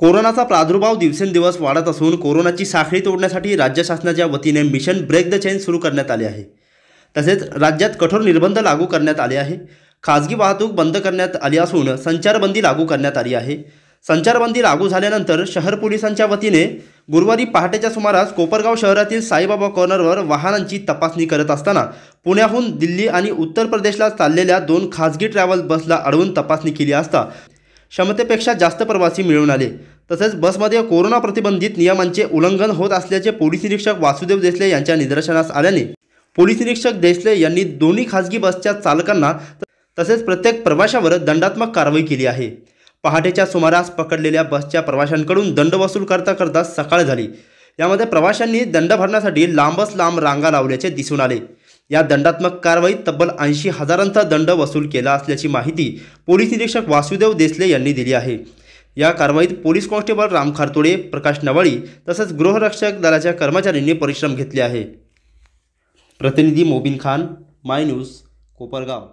कोरोनाचा प्रादुर्भाव दिवसेंदिवस वाढत असून कोरोनाची साखळी तोडण्यासाठी राज्य शासनाच्या वतीने मिशन ब्रेक द चेन सुरू करण्यात आले आहे तसेच राज्यात कठोर निर्बंध लागू करण्यात आले आहे खाजगी वाहतूक बंद करण्यात आली असून संचारबंदी लागू करण्यात आली आहे संचारबंदी लागू झाल्यानंतर शहर पोलिसांच्या वतीने गुरुवारी पहाटेच्या सुमारास कोपरगाव शहरातील साईबाबा कॉर्नरवर वाहनांची तपासणी करत असताना पुण्याहून दिल्ली आणि उत्तर प्रदेशला चाललेल्या दोन खाजगी ट्रॅव्हल बसला अडवून तपासणी केली असता क्षमतेपेक्षा जास्त प्रवासी मिळून आले तसेच बसमध्ये कोरोना प्रतिबंधित नियमांचे उल्लंघन होत असल्याचे पोलीस निरीक्षक वासुदेव देसले यांच्या निदर्शनास आल्याने पोलीस निरीक्षक देसले यांनी दोन्ही खासगी बसच्या चालकांना तसेच प्रत्येक प्रवाशावर दंडात्मक कारवाई केली आहे पहाटेच्या सुमारास पकडलेल्या बसच्या प्रवाशांकडून दंड वसूल करता करता सकाळ झाली यामध्ये प्रवाशांनी दंड भरण्यासाठी लांबच लांब रांगा लावल्याचे दिसून आले या दंडात्मक कारवाईत तब्बल ऐंशी हजारांचा दंड वसूल केला असल्याची माहिती पोलीस निरीक्षक वासुदेव देसले यांनी दिली आहे या कारवाईत पोलीस कॉन्स्टेबल राम खारतोडे प्रकाश नवाळी तसंच गृहरक्षक दलाच्या कर्मचाऱ्यांनी परिश्रम घेतले आहे प्रतिनिधी मोबिन खान माय न्यूज कोपरगाव